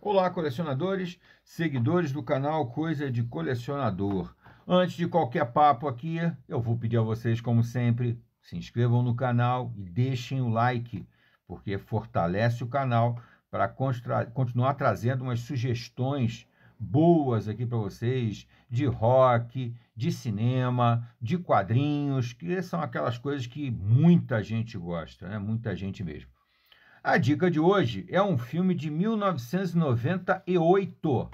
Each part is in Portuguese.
Olá, colecionadores, seguidores do canal Coisa de Colecionador. Antes de qualquer papo aqui, eu vou pedir a vocês, como sempre, se inscrevam no canal e deixem o like, porque fortalece o canal para continuar trazendo umas sugestões boas aqui para vocês de rock, de cinema, de quadrinhos, que são aquelas coisas que muita gente gosta, né? Muita gente mesmo. A dica de hoje é um filme de 1998.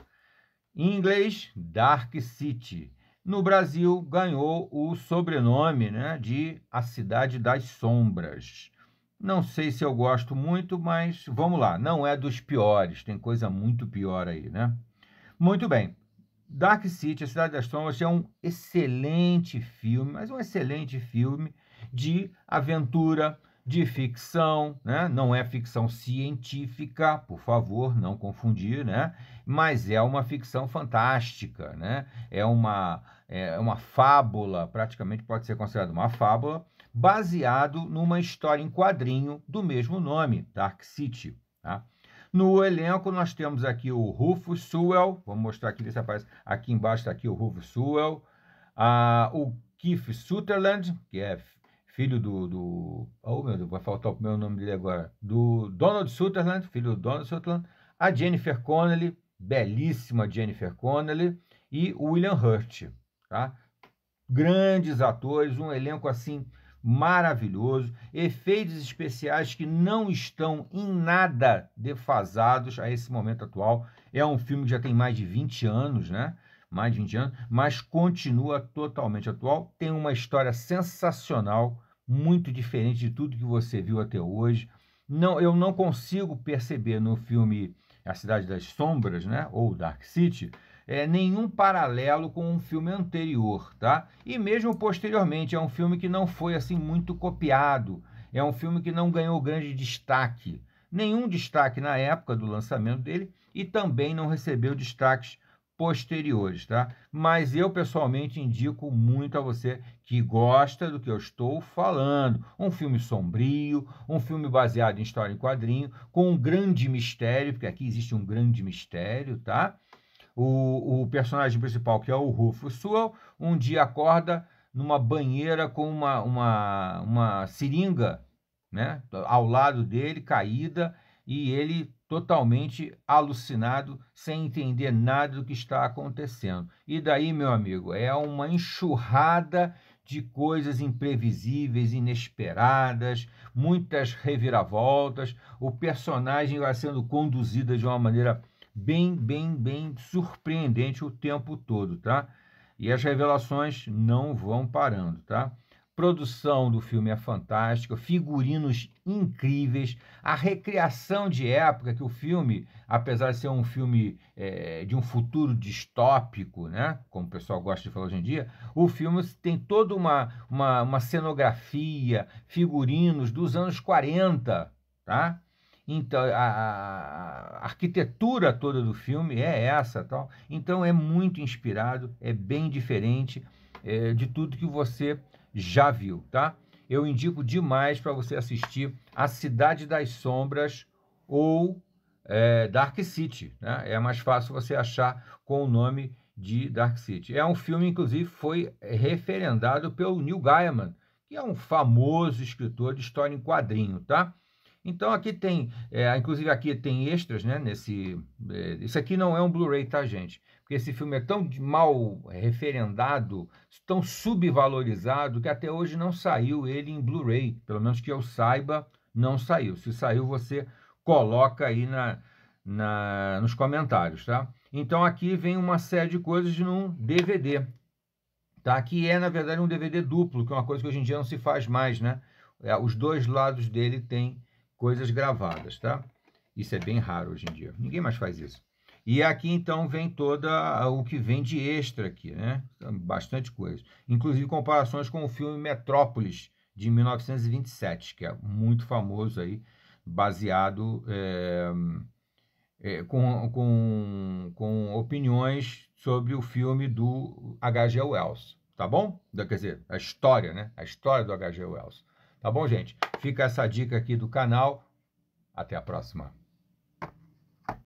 Em inglês, Dark City. No Brasil, ganhou o sobrenome né, de A Cidade das Sombras. Não sei se eu gosto muito, mas vamos lá. Não é dos piores, tem coisa muito pior aí, né? Muito bem. Dark City, A Cidade das Sombras, é um excelente filme, mas um excelente filme de aventura, de ficção, né? não é ficção científica, por favor, não confundir, né? mas é uma ficção fantástica, né? é, uma, é uma fábula, praticamente pode ser considerada uma fábula, baseado numa história em quadrinho do mesmo nome, Dark City. Tá? No elenco nós temos aqui o Rufus Sewell, vou mostrar aqui, desse rapaz aqui embaixo está aqui o Rufus Sewell, a, o Keith Sutherland, que é filho do. do oh, meu Deus, vai faltar o meu nome dele agora. Do Donald Sutherland, filho do Donald Sutherland. A Jennifer Connelly, belíssima Jennifer Connelly. E o William Hurt, tá? Grandes atores, um elenco assim maravilhoso, efeitos especiais que não estão em nada defasados a esse momento atual. É um filme que já tem mais de 20 anos, né? mais de 20 anos, mas continua totalmente atual. Tem uma história sensacional muito diferente de tudo que você viu até hoje. Não, eu não consigo perceber no filme A Cidade das Sombras, né, ou Dark City, é, nenhum paralelo com um filme anterior, tá? E mesmo posteriormente é um filme que não foi assim muito copiado, é um filme que não ganhou grande destaque, nenhum destaque na época do lançamento dele e também não recebeu destaques posteriores, tá? Mas eu pessoalmente indico muito a você que gosta do que eu estou falando. Um filme sombrio, um filme baseado em história em quadrinho, com um grande mistério, porque aqui existe um grande mistério, tá? O, o personagem principal, que é o Rufo Sewell, um dia acorda numa banheira com uma, uma, uma seringa né, ao lado dele, caída, e ele totalmente alucinado, sem entender nada do que está acontecendo. E daí, meu amigo, é uma enxurrada de coisas imprevisíveis, inesperadas, muitas reviravoltas. O personagem vai sendo conduzido de uma maneira bem, bem, bem surpreendente o tempo todo, tá? E as revelações não vão parando, tá? produção do filme é fantástica, figurinos incríveis, a recriação de época que o filme, apesar de ser um filme é, de um futuro distópico, né, como o pessoal gosta de falar hoje em dia, o filme tem toda uma, uma, uma cenografia, figurinos dos anos 40, tá? Então, a, a, arquitetura toda do filme é essa, tal. Então é muito inspirado, é bem diferente é, de tudo que você já viu, tá? Eu indico demais para você assistir A Cidade das Sombras ou é, Dark City, né? É mais fácil você achar com o nome de Dark City. É um filme, inclusive, foi referendado pelo Neil Gaiman, que é um famoso escritor de história em quadrinho, tá? Então aqui tem, é, inclusive aqui tem extras, né? Nesse, é, isso aqui não é um Blu-ray, tá, gente? porque esse filme é tão mal é, referendado, tão subvalorizado, que até hoje não saiu ele em Blu-ray. Pelo menos que eu saiba, não saiu. Se saiu, você coloca aí na, na, nos comentários, tá? Então aqui vem uma série de coisas num DVD, tá? Que é, na verdade, um DVD duplo, que é uma coisa que hoje em dia não se faz mais, né? É, os dois lados dele tem coisas gravadas, tá? Isso é bem raro hoje em dia. Ninguém mais faz isso. E aqui então vem toda o que vem de extra aqui, né? Bastante coisa. Inclusive comparações com o filme Metrópolis de 1927, que é muito famoso aí, baseado é, é, com, com, com opiniões sobre o filme do H.G. Wells, tá bom? Quer dizer, a história, né? A história do H.G. Wells. Tá bom, gente? Fica essa dica aqui do canal. Até a próxima.